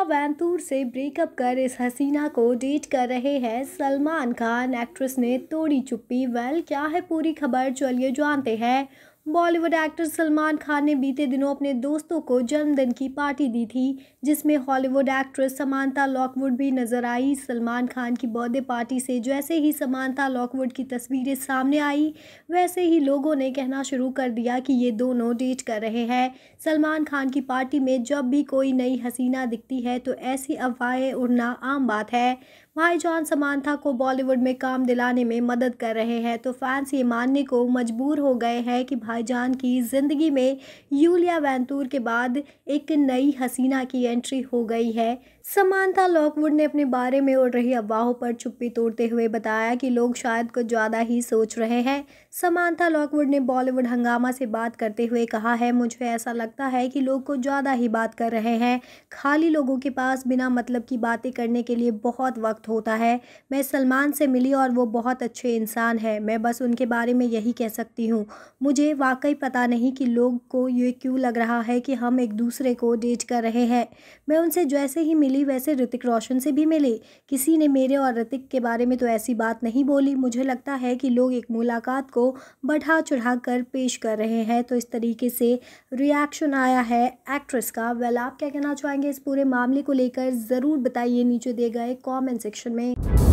हसीना वैनतूर से ब्रेकअप कर इस हसीना को डेट कर रहे हैं सलमान खान एक्ट्रेस ने तोड़ी चुप्पी वेल क्या है पूरी खबर चलिए जानते हैं बॉलीवुड एक्टर सलमान खान ने बीते दिनों अपने दोस्तों को जन्मदिन की पार्टी दी थी जिसमें हॉलीवुड एक्ट्रेस समानता लॉकवुड भी नजर आई सलमान खान की बर्थडे पार्टी से जैसे ही समानता लॉकवुड की तस्वीरें सामने आई वैसे ही लोगों ने कहना शुरू कर दिया कि ये दोनों डेट कर रहे हैं सलमान खान की पार्टी में जब भी कोई नई हसीना दिखती है तो ऐसी अफवाहें उड़ना आम बात है भाईजान समानता को बॉलीवुड में काम दिलाने में मदद कर रहे हैं तो फैंस ये मानने को मजबूर हो गए हैं कि भाई भाईजान की ज़िंदगी में यूलिया वैंतूर के बाद एक नई हसीना की एंट्री हो गई है समानता लॉकवुड ने अपने बारे में उड़ रही अफवाहों पर चुप्पी तोड़ते हुए बताया कि लोग शायद कुछ ज़्यादा ही सोच रहे हैं समानता लॉकवुड ने बॉलीवुड हंगामा से बात करते हुए कहा है मुझे ऐसा लगता है कि लोग कुछ ज़्यादा ही बात कर रहे हैं खाली लोगों के पास बिना मतलब की बातें करने के लिए बहुत वक्त होता है मैं सलमान से मिली और वो बहुत अच्छे इंसान है मैं बस उनके बारे में यही कह सकती हूँ मुझे वाकई पता नहीं कि लोग को ये क्यों लग रहा है कि हम एक दूसरे को डेट कर रहे हैं मैं उनसे जैसे ही मिली वैसे ऋतिक रोशन से भी मिली किसी ने मेरे और ऋतिक के बारे में तो ऐसी बात नहीं बोली मुझे लगता है कि लोग एक मुलाकात को बढ़ा चढ़ा कर पेश कर रहे हैं तो इस तरीके से रिएक्शन आया है एक्ट्रेस का वेल आप क्या कहना चाहेंगे इस पूरे मामले को लेकर ज़रूर बताइए नीचे दिए गए कॉमेंट सेक्शन में